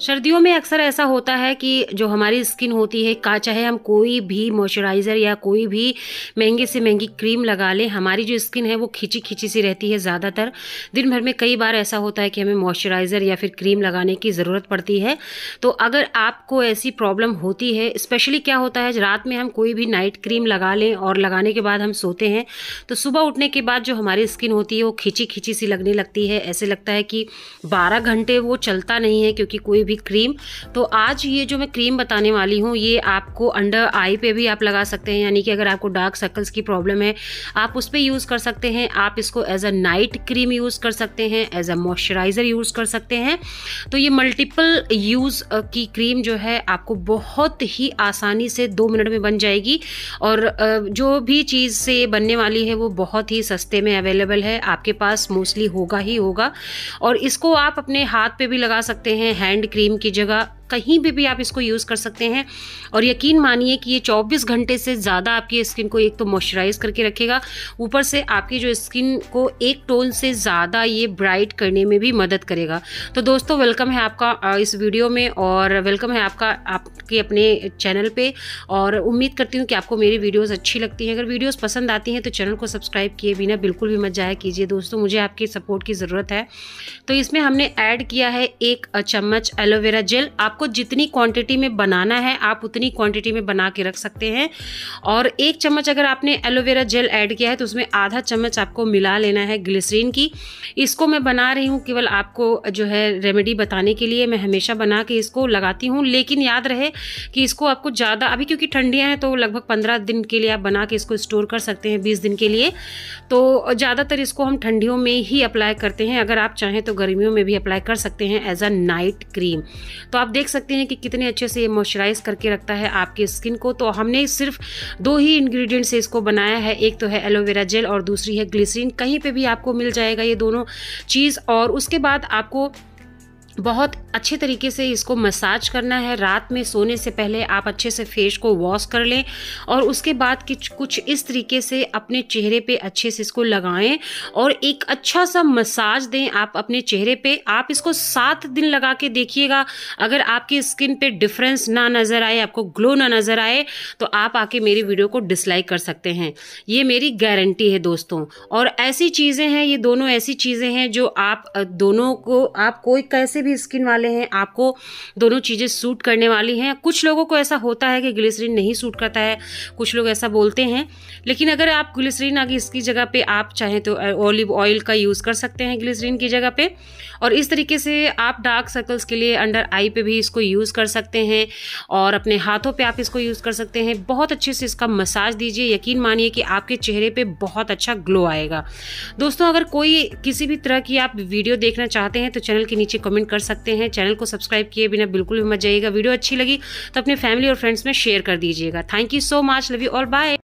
सर्दियों में अक्सर ऐसा होता है कि जो हमारी स्किन होती है का चाहे हम कोई भी मॉइस्चराइज़र या कोई भी महंगे से महंगी क्रीम लगा लें हमारी जो स्किन है वो खिंची खिंची सी रहती है ज़्यादातर दिन भर में कई बार ऐसा होता है कि हमें मॉइस्चराइज़र या फिर क्रीम लगाने की ज़रूरत पड़ती है तो अगर आपको ऐसी प्रॉब्लम होती है स्पेशली क्या होता है रात में हम कोई भी नाइट क्रीम लगा लें और लगाने के बाद हम सोते हैं तो सुबह उठने के बाद जो हमारी स्किन होती है वो खिंची खिंची सी लगने लगती है ऐसे लगता है कि बारह घंटे वो चलता नहीं है क्योंकि कोई बेबी क्रीम तो आज ये जो मैं क्रीम बताने वाली हूँ ये आपको अंडर आई पे भी आप लगा सकते हैं यानी कि अगर आपको डार्क सर्कल्स की प्रॉब्लम है आप उस पर यूज़ कर सकते हैं आप इसको as a night cream use कर सकते हैं एज अ मॉइस्चराइज़र यूज़ कर सकते हैं तो ये मल्टीपल यूज़ की क्रीम जो है आपको बहुत ही आसानी से दो मिनट में बन जाएगी और जो भी चीज़ से बनने वाली है वो बहुत ही सस्ते में अवेलेबल है आपके पास मोस्टली होगा ही होगा और इसको आप अपने हाथ पे भी लगा सकते हैं हैंड क्रीम क्रीम की जगह कहीं भी भी आप इसको यूज़ कर सकते हैं और यकीन मानिए कि ये 24 घंटे से ज़्यादा आपकी स्किन को एक तो मॉइस्चराइज करके रखेगा ऊपर से आपकी जो स्किन को एक टोन से ज़्यादा ये ब्राइट करने में भी मदद करेगा तो दोस्तों वेलकम है आपका इस वीडियो में और वेलकम है आपका आपके अपने चैनल पर और उम्मीद करती हूँ कि आपको मेरी वीडियोज़ अच्छी लगती हैं अगर वीडियोज़ पसंद आती हैं तो चैनल को सब्सक्राइब किए बिना बिल्कुल भी मत जाया कीजिए दोस्तों मुझे आपके सपोर्ट की ज़रूरत है तो इसमें हमने ऐड किया है एक चम्मच एलोवेरा जेल आप आपको जितनी क्वांटिटी में बनाना है आप उतनी क्वांटिटी में बना के रख सकते हैं और एक चम्मच अगर आपने एलोवेरा जेल ऐड किया है तो उसमें आधा चम्मच आपको मिला लेना है ग्लिसरीन की इसको मैं बना रही हूँ केवल आपको जो है रेमेडी बताने के लिए मैं हमेशा बना के इसको लगाती हूँ लेकिन याद रहे कि इसको आपको ज़्यादा अभी क्योंकि ठंडियाँ हैं तो लगभग पंद्रह दिन के लिए आप बना के इसको स्टोर कर सकते हैं बीस दिन के लिए तो ज़्यादातर इसको हम ठंडियों में ही अप्लाई करते हैं अगर आप चाहें तो गर्मियों में भी अप्लाई कर सकते हैं एज अ नाइट क्रीम तो आप देख देख सकते हैं कि कितने अच्छे से ये मॉइस्चराइज करके रखता है आपकी स्किन को तो हमने सिर्फ दो ही इंग्रेडिएंट से इसको बनाया है एक तो है एलोवेरा जेल और दूसरी है ग्लिसरीन कहीं पर भी आपको मिल जाएगा ये दोनों चीज़ और उसके बाद आपको बहुत अच्छे तरीके से इसको मसाज करना है रात में सोने से पहले आप अच्छे से फेस को वॉश कर लें और उसके बाद कुछ कुछ इस तरीके से अपने चेहरे पे अच्छे से इसको लगाएं और एक अच्छा सा मसाज दें आप अपने चेहरे पे आप इसको सात दिन लगा के देखिएगा अगर आपकी स्किन पे डिफरेंस ना नज़र आए आपको ग्लो ना नज़र आए तो आप आके मेरी वीडियो को डिसलाइक कर सकते हैं ये मेरी गारंटी है दोस्तों और ऐसी चीज़ें हैं ये दोनों ऐसी चीज़ें हैं जो आप दोनों को आप कोई कैसे भी स्किन वाले हैं आपको दोनों चीज़ें सूट करने वाली हैं कुछ लोगों को ऐसा होता है कि ग्लिसरीन नहीं सूट करता है कुछ लोग ऐसा बोलते हैं लेकिन अगर आप ग्लिसरीन आगे इसकी जगह पे आप चाहें तो ऑलिव ऑयल का यूज़ कर सकते हैं ग्लिसरीन की जगह पे और इस तरीके से आप डार्क सर्कल्स के लिए अंडर आई पे भी इसको यूज़ कर सकते हैं और अपने हाथों पे आप इसको यूज़ कर सकते हैं बहुत अच्छे से इसका मसाज दीजिए यकीन मानिए कि आपके चेहरे पर बहुत अच्छा ग्लो आएगा दोस्तों अगर कोई किसी भी तरह की आप वीडियो देखना चाहते हैं तो चैनल के नीचे कमेंट कर कर सकते हैं चैनल को सब्सक्राइब किए बिना बिल्कुल भी मत जाइएगा वीडियो अच्छी लगी तो अपनी फैमिली और फ्रेंड्स में शेयर कर दीजिएगा thank you so much love you all bye